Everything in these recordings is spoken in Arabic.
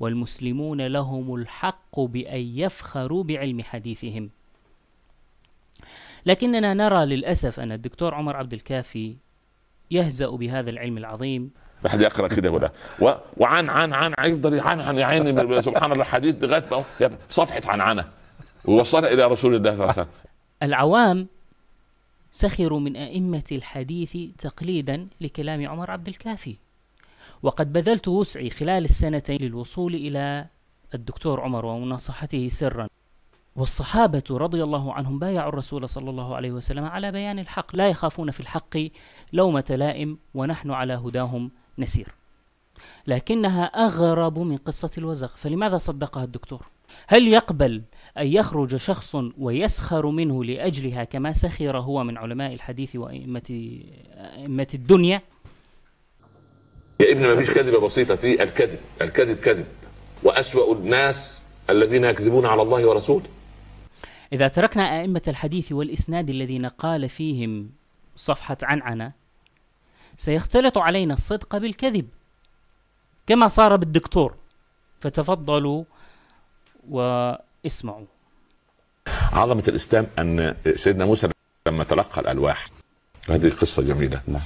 والمسلمون لهم الحق بأن يفخروا بعلم حديثهم لكننا نرى للأسف أن الدكتور عمر عبد الكافي يهزأ بهذا العلم العظيم واحد يقرا كده ولا و... وعن عن عن يفضل عن عن يا عيني سبحان الله حديث لغايه ما صفحه عنعنه ووصلها الى رسول الله صلى الله عليه وسلم العوام سخروا من ائمه الحديث تقليدا لكلام عمر عبد الكافي وقد بذلت وسعي خلال السنتين للوصول إلى الدكتور عمر ومناصحته سرا والصحابة رضي الله عنهم بايعوا الرسول صلى الله عليه وسلم على بيان الحق لا يخافون في الحق لومة لائم ونحن على هداهم نسير لكنها أغرب من قصة الوزغ فلماذا صدقها الدكتور؟ هل يقبل أن يخرج شخص ويسخر منه لأجلها كما سخر هو من علماء الحديث وأئمة الدنيا يا ابني ما فيش كذبه بسيطه في الكذب الكذب كذب واسوا الناس الذين يكذبون على الله ورسوله اذا تركنا ائمه الحديث والاسناد الذين قال فيهم صفحه عنعنه سيختلط علينا الصدق بالكذب كما صار بالدكتور فتفضلوا واسمعوا عظمه الاسلام ان سيدنا موسى لما تلقى الالواح هذه قصه جميله نعم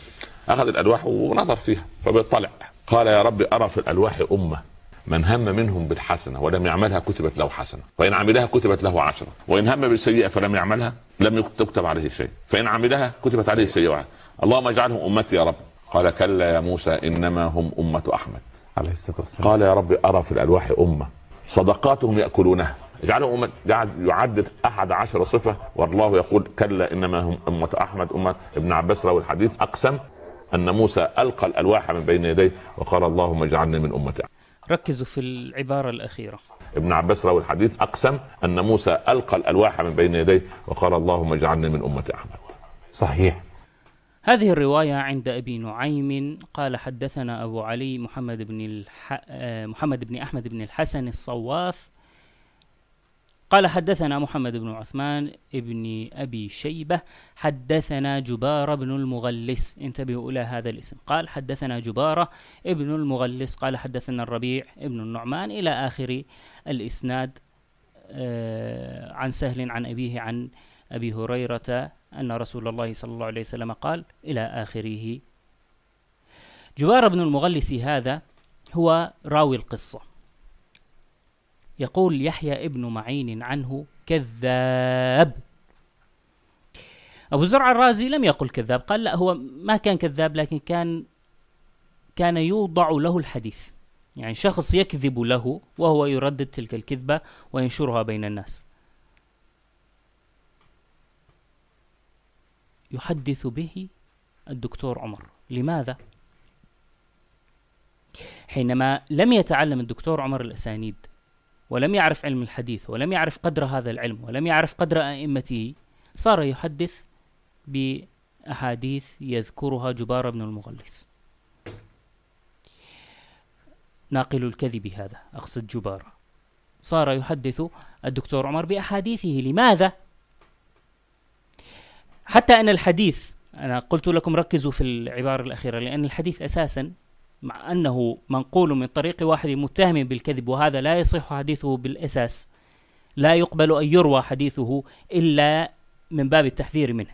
اخذ الالواح ونظر فيها فبيطلع قال يا رب ارى في الالواح امه من هم منهم بالحسنه ولم يعملها كتبت له حسنه، وان عملها كتبت له عشره، وان هم بالسيئه فلم يعملها لم تكتب عليه شيء، فان عملها كتبت عليه السيئه، اللهم اجعلهم امتي يا رب، قال كلا يا موسى انما هم امه احمد. عليه الصلاه والسلام. قال يا رب ارى في الالواح امه صدقاتهم ياكلونها، اجعلهم امه قاعد يعدد احد عشر صفه والله يقول كلا انما هم امه احمد امه ابن عباس روى الحديث اقسم ان موسى القى الالواح من بين يديه وقال اللهم اجعلني من امتك ركزوا في العبارة الأخيرة ابن عباس روى الحديث أقسم أن موسى ألقى الألواح من بين يديه وقال اللهم اجعلني من أمة أحمد صحيح هذه الرواية عند أبي نعيم قال حدثنا أبو علي محمد بن الح... آه، محمد بن أحمد بن الحسن الصواف قال حدثنا محمد بن عثمان ابن أبي شيبة حدثنا جبار بن المغلس انتبهوا إلى هذا الاسم قال حدثنا جبارة ابن المغلس قال حدثنا الربيع ابن النعمان إلى آخر الإسناد آه، عن سهل عن أبيه عن أبي هريرة أن رسول الله صلى الله عليه وسلم قال إلى آخره جبار بن المغلس هذا هو راوي القصة يقول يحيى ابن معين عنه كذاب أبو زرع الرازي لم يقل كذاب قال لا هو ما كان كذاب لكن كان كان يوضع له الحديث يعني شخص يكذب له وهو يردد تلك الكذبة وينشرها بين الناس يحدث به الدكتور عمر لماذا؟ حينما لم يتعلم الدكتور عمر الأسانيد ولم يعرف علم الحديث ولم يعرف قدر هذا العلم ولم يعرف قدر أئمته صار يحدث بأحاديث يذكرها جبار بن المغلس ناقل الكذب هذا أقصد جبار صار يحدث الدكتور عمر بأحاديثه لماذا؟ حتى أن الحديث أنا قلت لكم ركزوا في العبارة الأخيرة لأن الحديث أساسا مع أنه منقول من طريق واحد متهم بالكذب وهذا لا يصح حديثه بالأساس لا يقبل أن يروى حديثه إلا من باب التحذير منه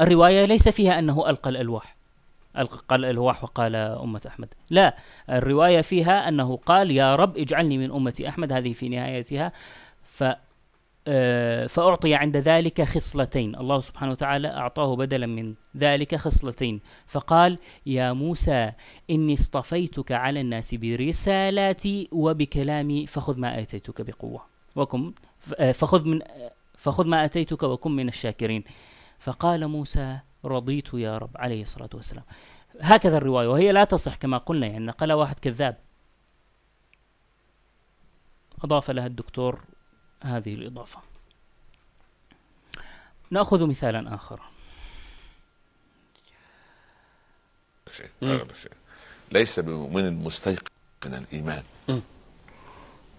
الرواية ليس فيها أنه ألقى الألواح ألقى الألواح وقال أمة أحمد لا الرواية فيها أنه قال يا رب اجعلني من أمة أحمد هذه في نهايتها ف آه، فأعطي عند ذلك خصلتين الله سبحانه وتعالى أعطاه بدلا من ذلك خصلتين فقال يا موسى إني اصطفيتك على الناس برسالاتي وبكلامي فخذ ما آتيتك بقوة وكم آه، فخذ من آه، فخذ ما آتيتك وكن من الشاكرين فقال موسى رضيت يا رب عليه الصلاة والسلام هكذا الرواية وهي لا تصح كما قلنا يعني نقلها واحد كذاب أضاف لها الدكتور هذه الإضافة نأخذ مثالا آخر ليس بمؤمن مستيقن من الإيمان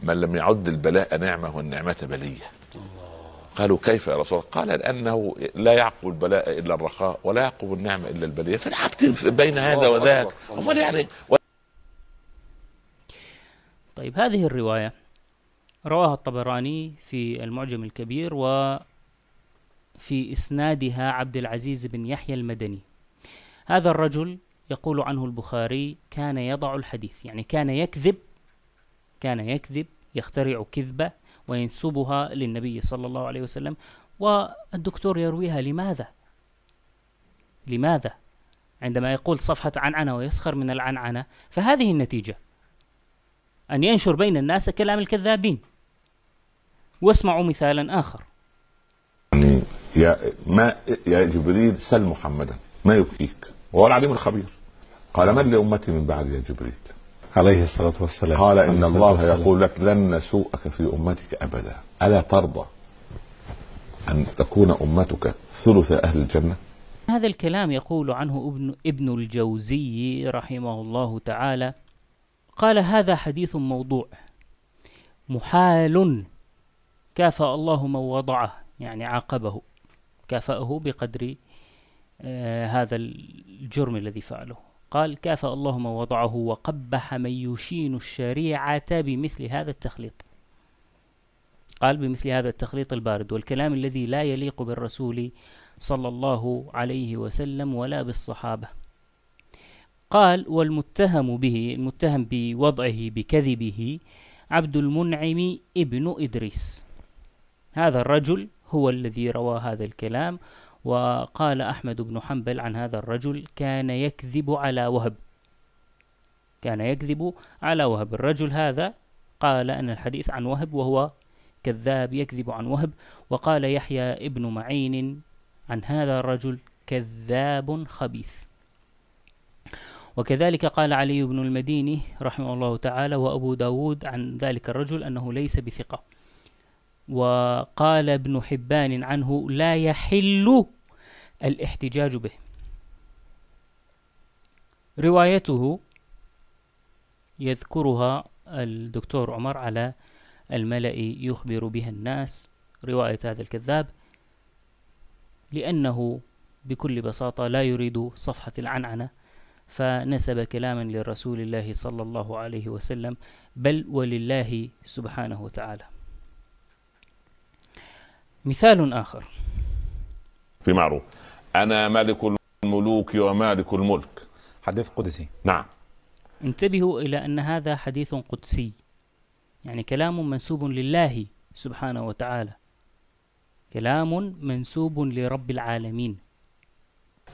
من لم يعد البلاء نعمة والنعمة بلية قالوا كيف يا رسول الله؟ قال لأنه لا يعقب البلاء إلا الرخاء ولا يعقب النعمة إلا البلية فالحبت بين هذا وذاك أمال يعني طيب هذه الرواية رواها الطبراني في المعجم الكبير وفي إسنادها عبد العزيز بن يحيى المدني هذا الرجل يقول عنه البخاري كان يضع الحديث يعني كان يكذب كان يكذب يخترع كذبة وينسبها للنبي صلى الله عليه وسلم والدكتور يرويها لماذا؟ لماذا؟ عندما يقول صفحة عنعنة ويسخر من العنعنة فهذه النتيجة أن ينشر بين الناس كلام الكذابين واسمعوا مثالا آخر يعني يا, ما يا جبريل سل محمدا ما يبكيك وهو العليم الخبير قال من لأمتي من بعد يا جبريل عليه الصلاة والسلام قال إن الله والسلام. يقول لك لن نسوءك في أمتك أبدا ألا ترضى أن تكون أمتك ثلث أهل الجنة هذا الكلام يقول عنه ابن, ابن الجوزي رحمه الله تعالى قال هذا حديث موضوع محال كافأ الله من وضعه يعني عاقبه كافأه بقدر آه، هذا الجرم الذي فعله قال كافأ الله من وضعه وقبح من يشين الشريعة بمثل هذا التخليط قال بمثل هذا التخليط البارد والكلام الذي لا يليق بالرسول صلى الله عليه وسلم ولا بالصحابة قال والمتهم به المتهم بوضعه بكذبه عبد المنعم ابن إدريس هذا الرجل هو الذي روى هذا الكلام وقال أحمد بن حنبل عن هذا الرجل كان يكذب على وهب كان يكذب على وهب الرجل هذا قال أن الحديث عن وهب وهو كذاب يكذب عن وهب وقال يحيى ابن معين عن هذا الرجل كذاب خبيث وكذلك قال علي بن المديني رحمه الله تعالى وأبو داود عن ذلك الرجل أنه ليس بثقة وقال ابن حبان عنه لا يحل الاحتجاج به روايته يذكرها الدكتور عمر على الملأ يخبر بها الناس رواية هذا الكذاب لأنه بكل بساطة لا يريد صفحة العنعنة فنسب كلاما لرسول الله صلى الله عليه وسلم بل ولله سبحانه وتعالى مثال آخر في معروف أنا ملك الملوك ومالك الملك حديث قدسي نعم انتبهوا إلى أن هذا حديث قدسي يعني كلام منسوب لله سبحانه وتعالى كلام منسوب لرب العالمين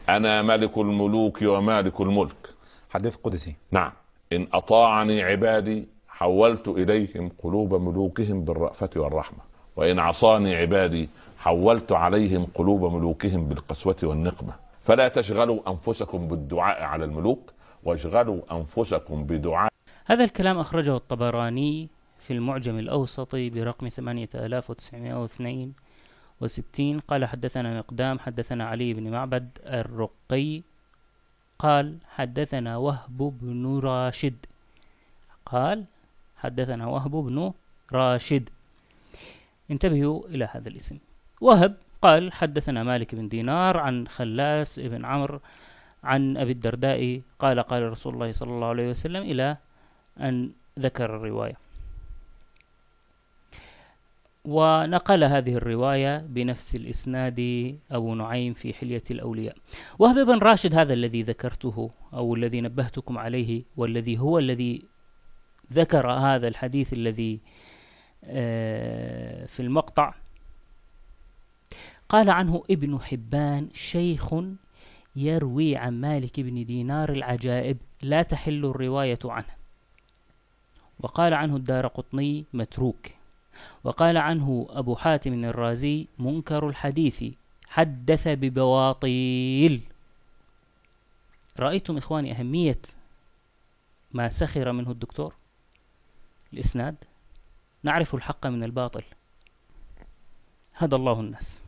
انا ملك الملوك ومالك الملك حديث قدسي نعم ان اطاعني عبادي حولت اليهم قلوب ملوكهم بالرأفة والرحمة وان عصاني عبادي حولت عليهم قلوب ملوكهم بالقسوة والنقمة فلا تشغلوا انفسكم بالدعاء على الملوك واشغلوا انفسكم بدعاء هذا الكلام اخرجه الطبراني في المعجم الاوسطي برقم 8902 وستين قال حدثنا مقدام حدثنا علي بن معبد الرقي قال حدثنا وهب بن راشد قال حدثنا وهب بن راشد انتبهوا إلى هذا الاسم وهب قال حدثنا مالك بن دينار عن خلاس بن عمرو عن أبي الدرداء قال قال رسول الله صلى الله عليه وسلم إلى أن ذكر الرواية ونقل هذه الرواية بنفس الإسناد أبو نعيم في حلية الأولياء وهب بن راشد هذا الذي ذكرته أو الذي نبهتكم عليه والذي هو الذي ذكر هذا الحديث الذي آه، في المقطع قال عنه ابن حبان شيخ يروي عن مالك بن دينار العجائب لا تحل الرواية عنه وقال عنه الدار قطني متروك وقال عنه أبو حاتم الرازي منكر الحديث حدث ببواطيل رأيتم إخواني أهمية ما سخر منه الدكتور الإسناد نعرف الحق من الباطل هدى الله الناس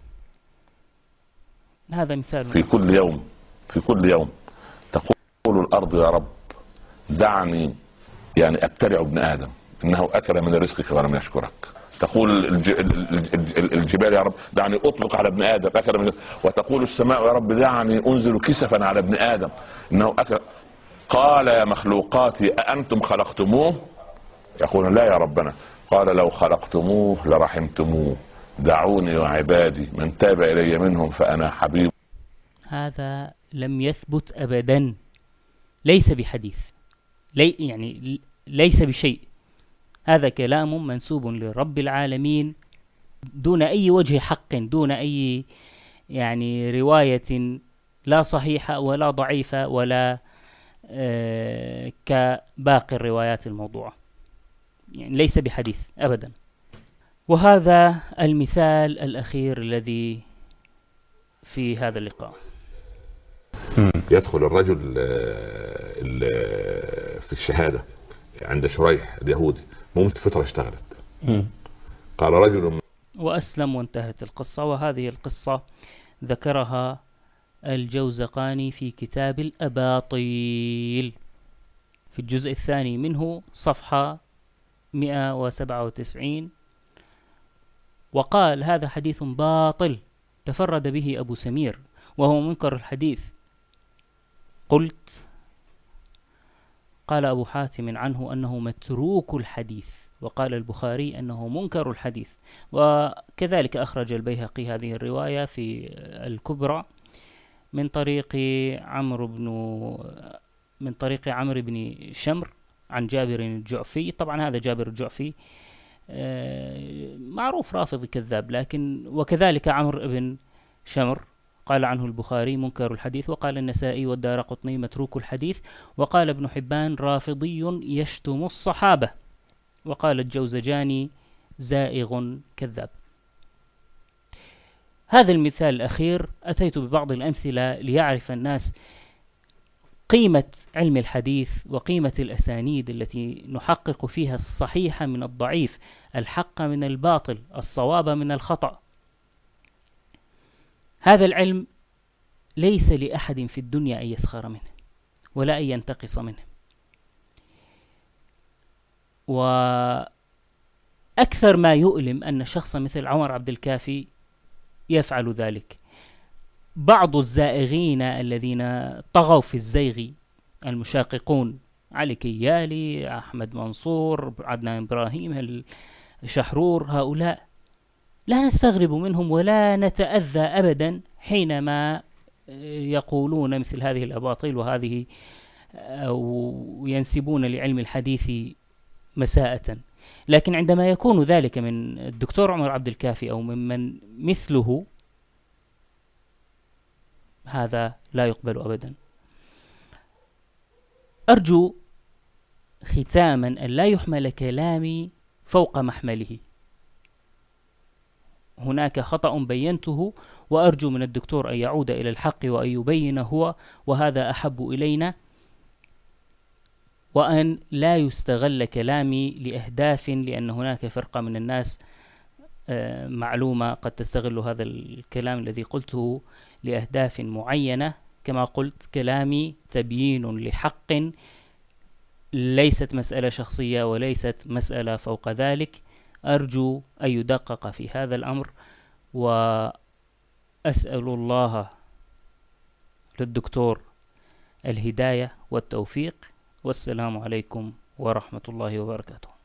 هذا مثال في كل يوم في كل يوم تقول الأرض يا رب دعني يعني أبترع ابن آدم انه اكل من رزقك ولم يشكرك تقول الجبال يا رب دعني اطلق على ابن ادم اكل من وتقول السماء يا رب دعني انزل كسفا على ابن ادم انه اكل قال يا مخلوقاتي أأنتم خلقتموه يقولون لا يا ربنا قال لو خلقتموه لرحمتموه دعوني وعبادي من تاب إلي منهم فأنا حبيب هذا لم يثبت أبدا ليس بحديث لي يعني ليس بشيء هذا كلام منسوب لرب العالمين دون أي وجه حق دون أي يعني رواية لا صحيحة ولا ضعيفة ولا آه، كباقي الروايات الموضوعة يعني ليس بحديث أبدا وهذا المثال الأخير الذي في هذا اللقاء يدخل الرجل آه، آه، في الشهادة عند شريح اليهودي مو فترة اشتغلت قال رجل من وأسلم وانتهت القصة وهذه القصة ذكرها الجوزقاني في كتاب الأباطيل في الجزء الثاني منه صفحة 197 وقال هذا حديث باطل تفرد به أبو سمير وهو منكر الحديث قلت قال أبو حاتم عنه أنه متروك الحديث وقال البخاري أنه منكر الحديث وكذلك أخرج البيهقي هذه الرواية في الكبرى من طريق عمرو بن من طريق عمرو بن شمر عن جابر الجعفي طبعا هذا جابر الجعفي آه، معروف رافض كذاب لكن وكذلك عمرو بن شمر قال عنه البخاري منكر الحديث وقال النسائي والدار قطني متروك الحديث وقال ابن حبان رافضي يشتم الصحابة وقال الجوزجاني زائغ كذاب هذا المثال الأخير أتيت ببعض الأمثلة ليعرف الناس قيمة علم الحديث وقيمة الأسانيد التي نحقق فيها الصحيح من الضعيف، الحق من الباطل، الصواب من الخطأ، هذا العلم ليس لأحد في الدنيا أن يسخر منه ولا أن ينتقص منه وأكثر ما يؤلم أن شخص مثل عمر عبد الكافي يفعل ذلك بعض الزائغين الذين طغوا في الزيغ المشاققون علي كيالي أحمد منصور عدنان إبراهيم شحرور هؤلاء لا نستغرب منهم ولا نتأذى أبدا حينما آه، يقولون مثل هذه الأباطيل وهذه آه، أو ينسبون لعلم الحديث مساءة لكن عندما يكون ذلك من الدكتور عمر عبد الكافي أو ممن مثله هذا لا يقبل أبدا أرجو ختاما أن لا يحمل كلامي فوق محمله هناك خطأ بينته وأرجو من الدكتور أن يعود إلى الحق وأن يبين هو وهذا أحب إلينا وأن لا يستغل كلامي لأهداف لأن هناك فرقة من الناس آه، معلومة قد تستغل هذا الكلام الذي قلته لأهداف معينة كما قلت كلامي تبيين لحق ليست مسألة شخصية وليست مسألة فوق ذلك أرجو أن يدقق في هذا الأمر وأسأل الله للدكتور الهداية والتوفيق والسلام عليكم ورحمة الله وبركاته